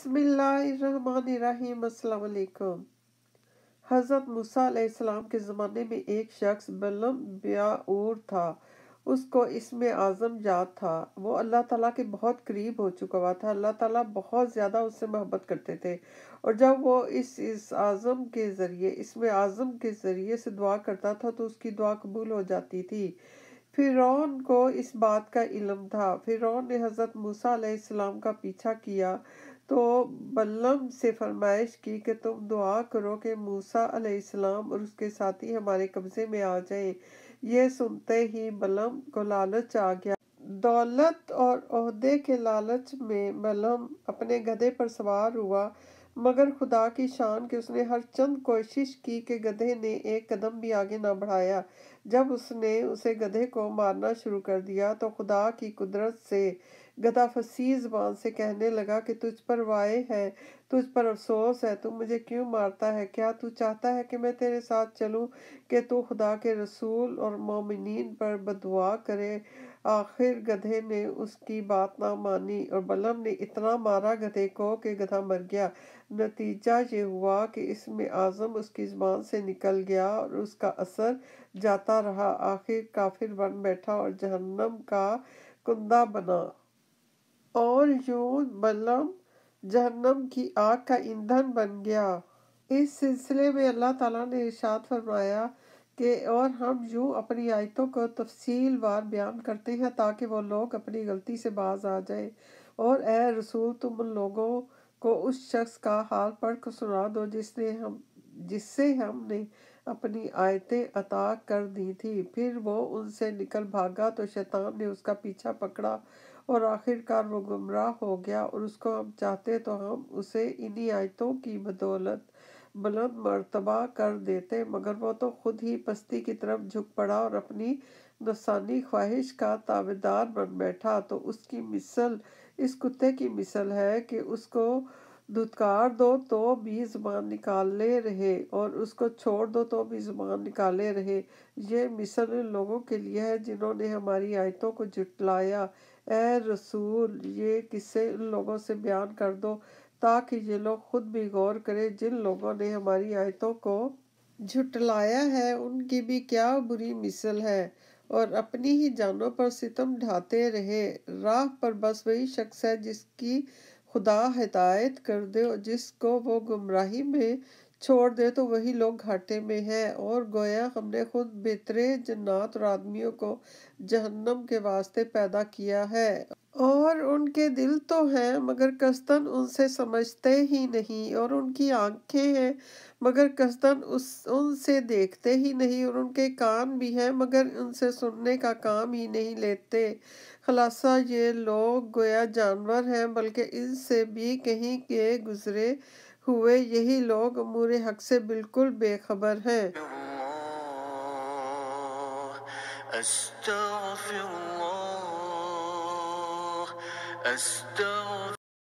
बसमिलकुम हज़रत मूसा के ज़माने में एक शख्स बलम ब्याऊर था उसको इसमें आज़म जात था वो अल्लाह ताला के बहुत करीब हो चुका हुआ था अल्लाह ताला बहुत ज़्यादा उससे मोहब्बत करते थे और जब वो इस इस आज़म के ज़रिए इसमें आज़म के ज़रिए से दुआ करता था तो उसकी दुआ कबूल हो जाती थी रौन को इस बात का इलम था रौन ने हज़रत मूसा का पीछा किया तो बल्लम से फरमाइश की कि तुम दुआ करो कि मूसा अलैहिस्सलाम और उसके साथी हमारे कब्ज़े में आ जाएं यह सुनते ही बलम को लालच आ गया दौलत और अहदे के लालच में बल्लम अपने गधे पर सवार हुआ मगर खुदा की शान के उसने हर चंद कोशिश की कि गधे ने एक कदम भी आगे ना बढ़ाया जब उसने उसे गधे को मारना शुरू कर दिया तो खुदा की कुदरत से गदा फसी जबान से कहने लगा कि तुझ पर वाय है तुझ पर अफसोस है तू मुझे क्यों मारता है क्या तू चाहता है कि मैं तेरे साथ चलूं कि तू खुदा के रसूल और मोमिन पर बदुआ करे आखिर गधे ने उसकी बात ना मानी और बलम ने इतना मारा गधे को कि गधा मर गया नतीजा ये हुआ कि इसमें आज़म उसकी ज़बान से निकल गया और उसका असर जाता रहा आखिर काफिर बन बैठा और जहन्नम का कुंदा बना और यूं बलम जहन्नम की आग का ईंधन बन गया इस सिलसिले में अल्लाह ताला ने इरशाद फरमाया कि और हम यूं अपनी आयतों को तफसील वार बयान करते हैं ताकि वो लोग अपनी गलती से बाज आ जाए और ए रसूल तुम उन लोगों को उस शख्स का हाल पढ़ सुना दो जिसने हम जिससे हमने अपनी आयतें अता कर दी थी फिर वो उनसे निकल भागा तो शैतान ने उसका पीछा पकड़ा और आखिरकार वो गुमराह हो गया और उसको हम चाहते तो हम उसे इन्हीं आयतों की बदौलत बुलंद मरतबा कर देते मगर वो तो खुद ही पस्ती की तरफ झुक पड़ा और अपनी नफसानी ख्वाहिश का ताबेदार बन बैठा तो उसकी मिसल इस कुत्ते की मिसल है कि उसको दुदकार दो तो भी ज़ुबान निकाले रहे और उसको छोड़ दो तो भी ज़ुबान निकाले रहे ये मिसल उन लोगों के लिए है जिन्होंने हमारी आयतों को जुटलाया ए रसूल ये किस्से उन लोगों से बयान कर दो ताकि ये लोग खुद भी गौर करें जिन लोगों ने हमारी आयतों को झुटलाया है उनकी भी क्या बुरी मिसल है और अपनी ही जानों पर सितम ढाते रहे राह पर बस वही शख्स है जिसकी खुदा हिदायत कर दे जिसको वो गुमराही में छोड़ दे तो वही लोग घाटे में हैं और गोया हमने खुद बेहतरे जन्नात और आदमियों को जहन्नम के वास्ते पैदा किया है और उनके दिल तो हैं मगर कस्तन उनसे समझते ही नहीं और उनकी आंखें हैं मगर कस्तन उस उनसे देखते ही नहीं और उनके कान भी हैं मगर उनसे सुनने का काम ही नहीं लेते खलासा ये लोग गोया जानवर हैं बल्कि इनसे भी कहीं के गुजरे हुए यही लोग अमूर हक से बिल्कुल बेखबर हैं अस्तगफिरुल्लाह أستغفر